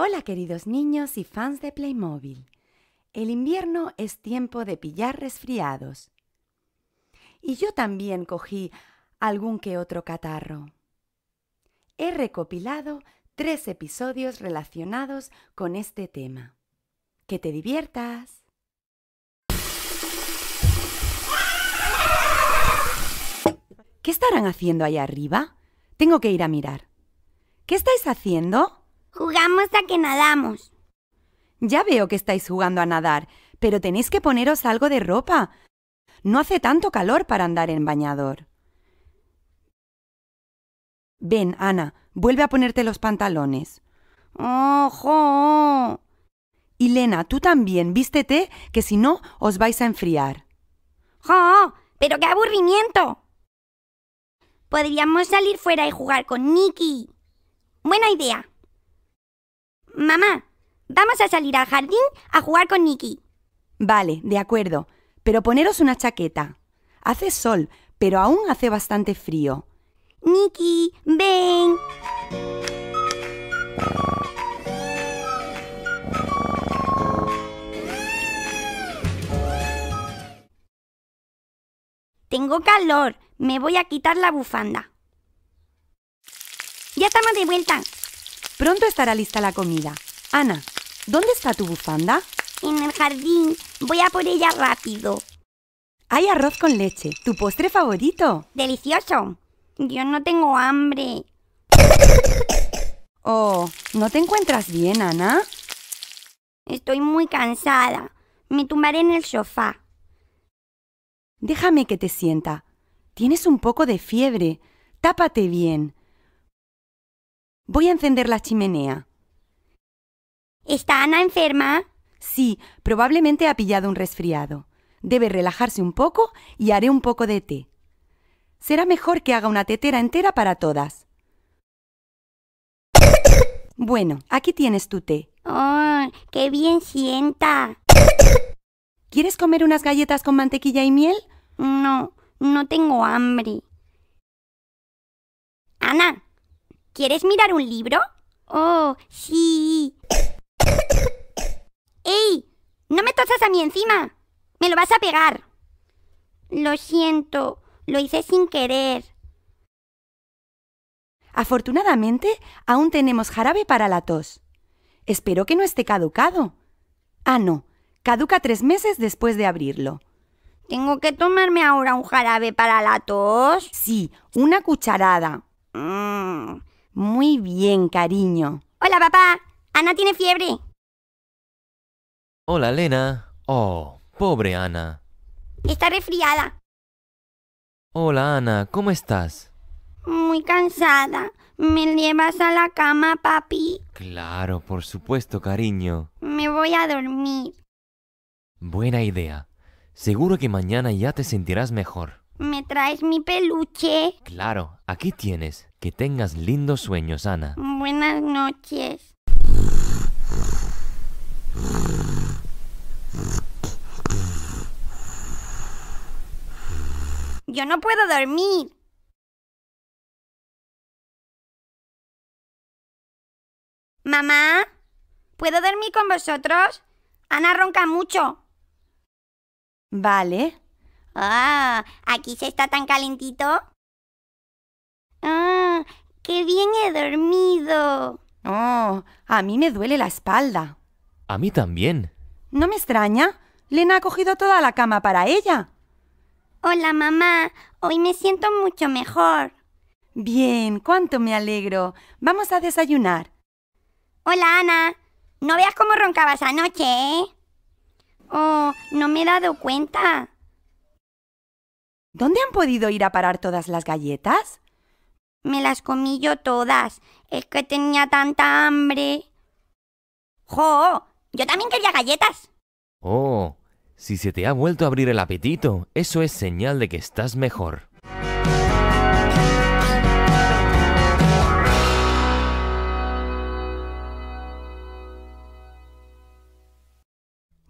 Hola queridos niños y fans de Playmobil. El invierno es tiempo de pillar resfriados. Y yo también cogí algún que otro catarro. He recopilado tres episodios relacionados con este tema. Que te diviertas. ¿Qué estarán haciendo allá arriba? Tengo que ir a mirar. ¿Qué estáis haciendo? Jugamos a que nadamos. Ya veo que estáis jugando a nadar, pero tenéis que poneros algo de ropa. No hace tanto calor para andar en bañador. Ven, Ana, vuelve a ponerte los pantalones. ¡Ojo! Y Lena, tú también, vístete, que si no os vais a enfriar. ¡Jo! ¡Pero qué aburrimiento! Podríamos salir fuera y jugar con Nicky. Buena idea. Mamá, vamos a salir al jardín a jugar con Nikki. Vale, de acuerdo, pero poneros una chaqueta. Hace sol, pero aún hace bastante frío. Nikki, ven. Tengo calor. Me voy a quitar la bufanda. Ya estamos de vuelta. Pronto estará lista la comida. Ana, ¿dónde está tu bufanda? En el jardín. Voy a por ella rápido. Hay arroz con leche, tu postre favorito. Delicioso. Yo no tengo hambre. Oh, ¿no te encuentras bien, Ana? Estoy muy cansada. Me tumbaré en el sofá. Déjame que te sienta. Tienes un poco de fiebre. Tápate bien. Voy a encender la chimenea. ¿Está Ana enferma? Sí, probablemente ha pillado un resfriado. Debe relajarse un poco y haré un poco de té. Será mejor que haga una tetera entera para todas. bueno, aquí tienes tu té. ¡Oh, qué bien sienta! ¿Quieres comer unas galletas con mantequilla y miel? No, no tengo hambre. Ana, ¿Quieres mirar un libro? Oh, sí. ¡Ey! No me tosas a mí encima. Me lo vas a pegar. Lo siento, lo hice sin querer. Afortunadamente, aún tenemos jarabe para la tos. Espero que no esté caducado. Ah, no, caduca tres meses después de abrirlo. ¿Tengo que tomarme ahora un jarabe para la tos? Sí, una cucharada. ¡Mmm! Muy bien, cariño. Hola, papá. Ana tiene fiebre. Hola, Lena! Oh, pobre Ana. Está resfriada. Hola, Ana. ¿Cómo estás? Muy cansada. ¿Me llevas a la cama, papi? Claro, por supuesto, cariño. Me voy a dormir. Buena idea. Seguro que mañana ya te sentirás mejor. ¿Me traes mi peluche? Claro, aquí tienes. Que tengas lindos sueños, Ana. Buenas noches. Yo no puedo dormir. Mamá, ¿puedo dormir con vosotros? Ana ronca mucho. Vale. Ah, aquí se está tan calentito. Ah. ¡Qué bien he dormido! Oh, a mí me duele la espalda. A mí también. No me extraña. Lena ha cogido toda la cama para ella. Hola, mamá. Hoy me siento mucho mejor. Bien, cuánto me alegro. Vamos a desayunar. Hola, Ana. No veas cómo roncabas anoche, ¿eh? Oh, no me he dado cuenta. ¿Dónde han podido ir a parar todas las galletas? Me las comí yo todas. Es que tenía tanta hambre. ¡Jo! Yo también quería galletas. Oh, si se te ha vuelto a abrir el apetito, eso es señal de que estás mejor.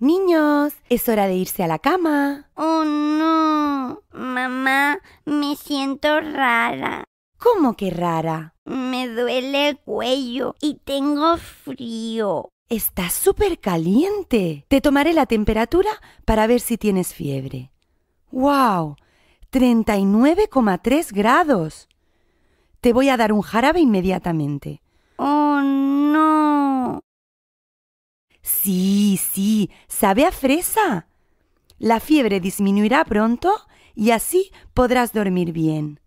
Niños, es hora de irse a la cama. Oh, no. Mamá, me siento rara. ¿Cómo que rara? Me duele el cuello y tengo frío. Está súper caliente. Te tomaré la temperatura para ver si tienes fiebre. ¡Wow! 39,3 grados. Te voy a dar un jarabe inmediatamente. ¡Oh, no! Sí, sí, sabe a fresa. La fiebre disminuirá pronto y así podrás dormir bien.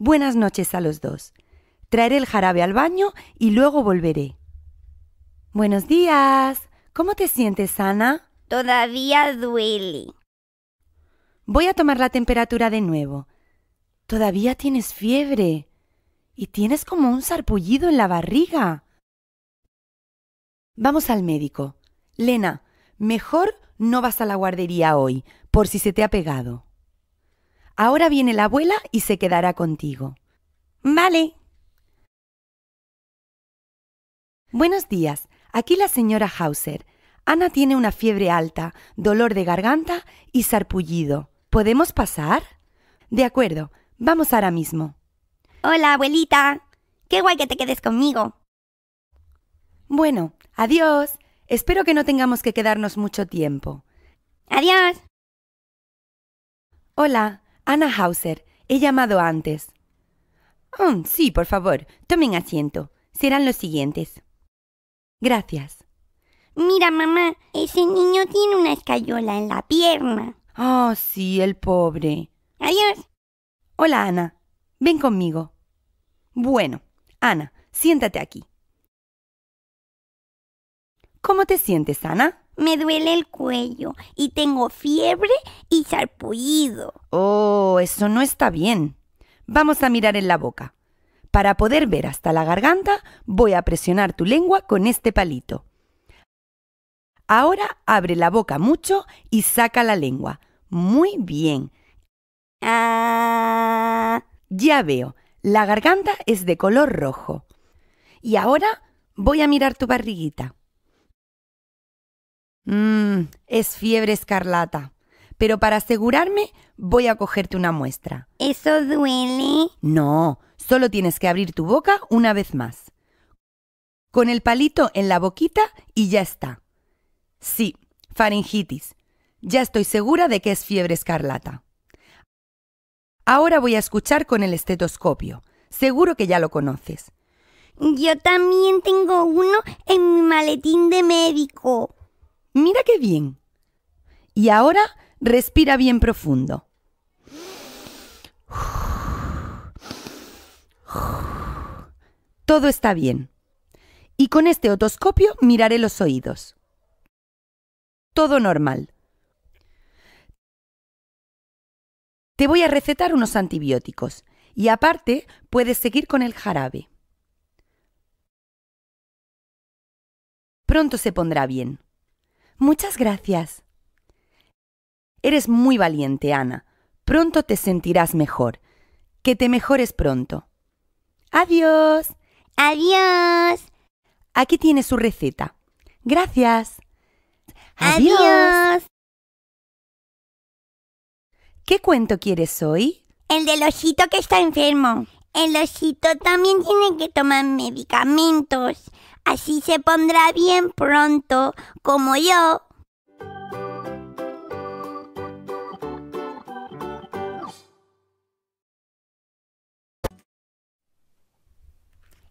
Buenas noches a los dos. Traeré el jarabe al baño y luego volveré. Buenos días. ¿Cómo te sientes, Ana? Todavía duele. Voy a tomar la temperatura de nuevo. Todavía tienes fiebre. Y tienes como un sarpullido en la barriga. Vamos al médico. Lena, mejor no vas a la guardería hoy, por si se te ha pegado. Ahora viene la abuela y se quedará contigo. Vale. Buenos días. Aquí la señora Hauser. Ana tiene una fiebre alta, dolor de garganta y sarpullido. ¿Podemos pasar? De acuerdo, vamos ahora mismo. Hola, abuelita. Qué guay que te quedes conmigo. Bueno, adiós. Espero que no tengamos que quedarnos mucho tiempo. Adiós. Hola, Ana Hauser, he llamado antes. Mm, sí, por favor, tomen asiento. Serán los siguientes. Gracias. Mira, mamá, ese niño tiene una escayola en la pierna. Oh, sí, el pobre. Adiós. Hola, Ana. Ven conmigo. Bueno, Ana, siéntate aquí. ¿Cómo te sientes, Ana? Me duele el cuello y tengo fiebre y sarpullido. Oh, eso no está bien. Vamos a mirar en la boca. Para poder ver hasta la garganta, voy a presionar tu lengua con este palito. Ahora abre la boca mucho y saca la lengua. Muy bien. Ah. Ya veo, la garganta es de color rojo. Y ahora voy a mirar tu barriguita. Mmm, es fiebre escarlata. Pero para asegurarme, voy a cogerte una muestra. ¿Eso duele? No, solo tienes que abrir tu boca una vez más. Con el palito en la boquita y ya está. Sí, faringitis. Ya estoy segura de que es fiebre escarlata. Ahora voy a escuchar con el estetoscopio. Seguro que ya lo conoces. Yo también tengo uno en mi maletín de médico. Mira qué bien. Y ahora respira bien profundo. Todo está bien. Y con este otoscopio miraré los oídos. Todo normal. Te voy a recetar unos antibióticos y aparte puedes seguir con el jarabe. Pronto se pondrá bien. Muchas gracias. Eres muy valiente, Ana. Pronto te sentirás mejor. Que te mejores pronto. Adiós. Adiós. Aquí tiene su receta. Gracias. Adiós. ¿Qué cuento quieres hoy? El del osito que está enfermo. El osito también tiene que tomar medicamentos. Así se pondrá bien pronto como yo.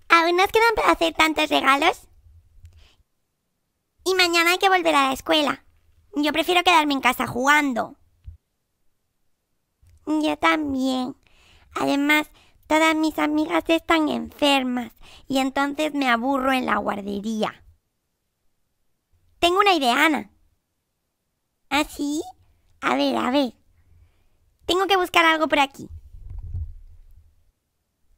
Aún nos quedan para hacer tantos regalos. Y mañana hay que volver a la escuela. Yo prefiero quedarme en casa jugando. Yo también. Además, Todas mis amigas están enfermas y entonces me aburro en la guardería. Tengo una idea, Ana. ¿Ah, sí? A ver, a ver. Tengo que buscar algo por aquí.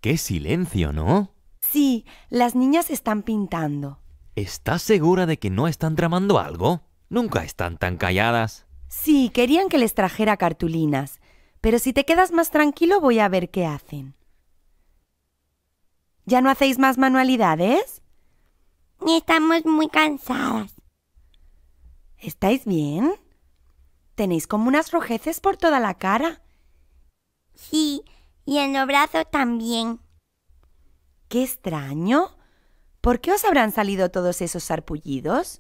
¡Qué silencio, ¿no? Sí, las niñas están pintando. ¿Estás segura de que no están tramando algo? Nunca están tan calladas. Sí, querían que les trajera cartulinas, pero si te quedas más tranquilo voy a ver qué hacen. ¿Ya no hacéis más manualidades? Estamos muy cansadas. ¿Estáis bien? Tenéis como unas rojeces por toda la cara. Sí, y en los brazos también. Qué extraño. ¿Por qué os habrán salido todos esos sarpullidos?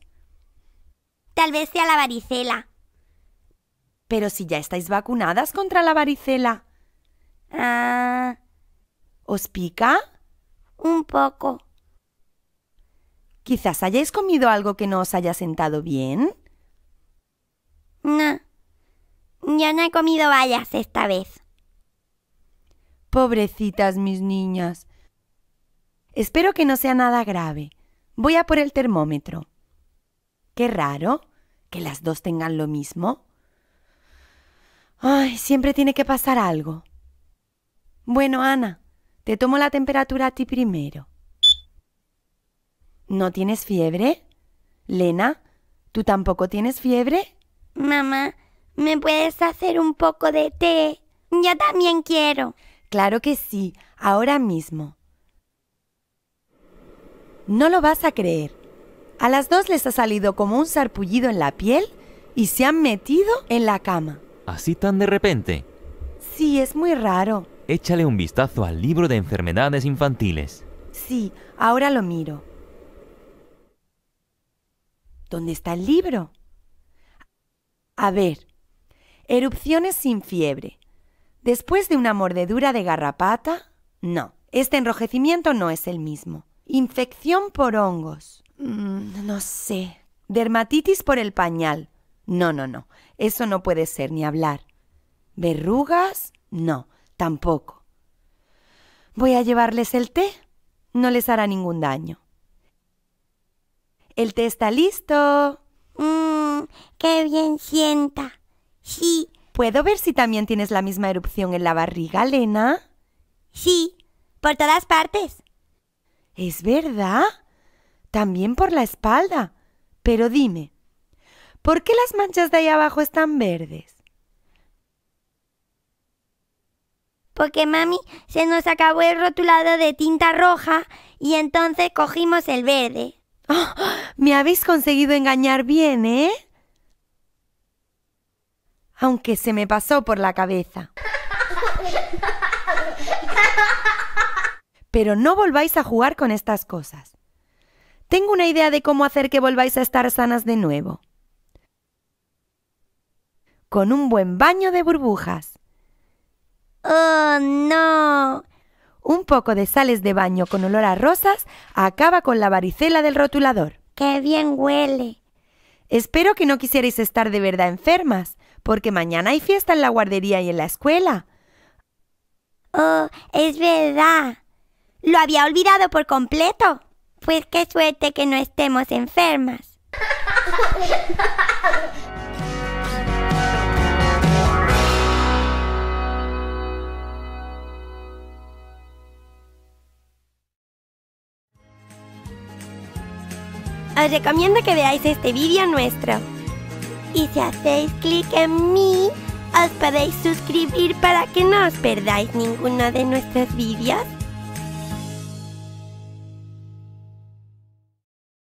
Tal vez sea la varicela. Pero si ya estáis vacunadas contra la varicela. Ah. ¿Os pica? Un poco. Quizás hayáis comido algo que no os haya sentado bien. No. Ya no he comido bayas esta vez. Pobrecitas mis niñas. Espero que no sea nada grave. Voy a por el termómetro. Qué raro que las dos tengan lo mismo. Ay, siempre tiene que pasar algo. Bueno, Ana, te tomo la temperatura a ti primero. ¿No tienes fiebre? Lena, ¿tú tampoco tienes fiebre? Mamá, ¿me puedes hacer un poco de té? Yo también quiero. Claro que sí, ahora mismo. No lo vas a creer. A las dos les ha salido como un sarpullido en la piel y se han metido en la cama. ¿Así tan de repente? Sí, es muy raro échale un vistazo al libro de enfermedades infantiles. Sí, ahora lo miro. ¿Dónde está el libro? A ver, erupciones sin fiebre. Después de una mordedura de garrapata, no, este enrojecimiento no es el mismo. Infección por hongos. Mm, no sé. Dermatitis por el pañal. No, no, no. Eso no puede ser ni hablar. Verrugas. No tampoco. Voy a llevarles el té. No les hará ningún daño. El té está listo. Mmm, qué bien sienta. Sí. ¿Puedo ver si también tienes la misma erupción en la barriga, Lena? Sí, por todas partes. Es verdad. También por la espalda. Pero dime, ¿por qué las manchas de ahí abajo están verdes? porque mami se nos acabó el rotulado de tinta roja y entonces cogimos el verde. me habéis conseguido engañar bien, ¿eh? Aunque se me pasó por la cabeza. Pero no volváis a jugar con estas cosas. Tengo una idea de cómo hacer que volváis a estar sanas de nuevo. Con un buen baño de burbujas. ¡Oh, no! Un poco de sales de baño con olor a rosas acaba con la varicela del rotulador. ¡Qué bien huele! Espero que no quisierais estar de verdad enfermas, porque mañana hay fiesta en la guardería y en la escuela. Oh, es verdad. Lo había olvidado por completo. Pues qué suerte que no estemos enfermas. os recomiendo que veáis este vídeo nuestro. Y si hacéis clic en mí, os podéis suscribir para que no os perdáis ninguno de nuestros vídeos.